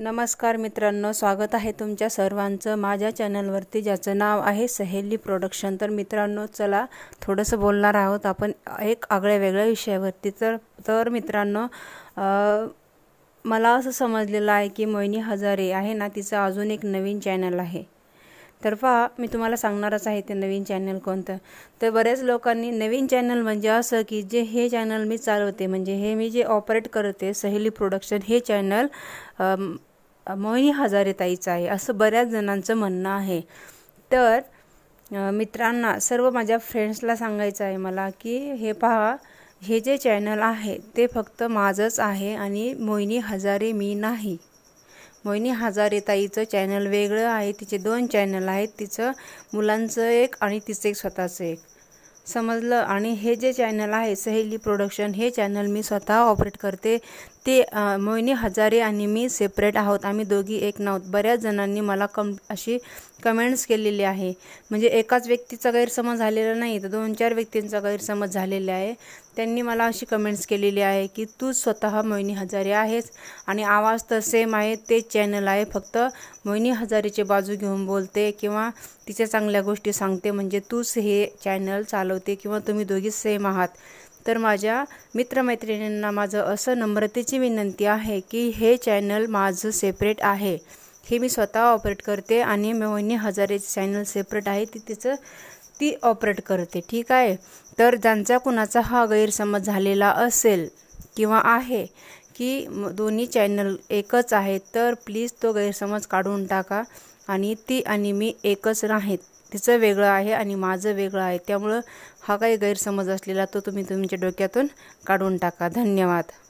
नमस्कार मित्रांनो स्वागत आहे तुमच्या सर्वांचं माझ्या चॅनलवरती ज्याचं नाव आहे सहेली प्रोडक्शन तर मित्रांनो चला थोडंसं बोलणार आहोत आपण एक आगळ्या वेगळ्या विषयावरती तर तर मित्रांनो मला असं समजलेलं आहे की मोहिनी हजारे आहे ना तिचं अजून एक नवीन चॅनल आहे तर पहा मी तुम्हाला सांगणारच आहे ते नवीन चॅनल कोणतं तर बऱ्याच लोकांनी नवीन चॅनल म्हणजे असं की जे हे चॅनल मी चालवते म्हणजे हे मी जे ऑपरेट करते सहेली प्रोडक्शन हे चॅनल मोहिनी हजारेताईचं आहे असं बऱ्याच जणांचं म्हणणं आहे तर मित्रांना सर्व माझ्या फ्रेंड्सला सांगायचं आहे मला की हे पहा हे जे चॅनल आहे ते फक्त माझंच आहे आणि मोहिनी हजारे मी नाही मोहिनी हजारेताईचं चॅनल वेगळं आहे तिचे दोन चॅनल आहेत तिचं मुलांचं एक आणि तिचं एक स्वतःचं एक समजलं आणि हे जे चॅनल आहे सहेली प्रोडक्शन हे चॅनल मी स्वतः ऑपरेट करते ते मोहिनी हजारे आणि मी सेपरेट आहोत आम्ही दोघी एक नव्हत बऱ्याच जणांनी मला कम अशी कमेंट्स केलेली आहे म्हणजे एकाच व्यक्तीचा गैरसमज झालेला नाही तर दोन चार व्यक्तींचा गैरसमज झालेला आहे त्यांनी मला अशी कमेंट्स केलेली आहे की तू स्वतः मोहिनी हजारे आहेस आणि आवाज तर सेम आहे तेच चॅनल आहे फक्त मोहिनी हजारेचे बाजू घेऊन बोलते किंवा तिच्या चांगल्या गोष्टी सांगते म्हणजे तूच हे चॅनल चालवते किंवा तुम्ही दोघी सेम आहात तर माझ्या मित्रमैत्रिणींना माझं असं नम्रतेची विनंती आहे की हे चॅनल माझं सेपरेट आहे हे मी स्वतः ऑपरेट करते आणि मोहिनी हजारेचं चॅनल सेपरेट आहे ती तिचं ती ऑपरेट करते ठीक आहे तर ज्यांचा कुणाचा हा गैरसमज झालेला असेल किंवा आहे की दोन्ही चॅनल एकच आहे तर प्लीज तो गैरसमज काढून टाका आणि ती आणि मी एकच राहेन तिचं वेगळं आहे आणि माझं वेगळं आहे त्यामुळं हा काही गैरसमज असलेला तो तुम्ही तुमच्या डोक्यातून काढून टाका धन्यवाद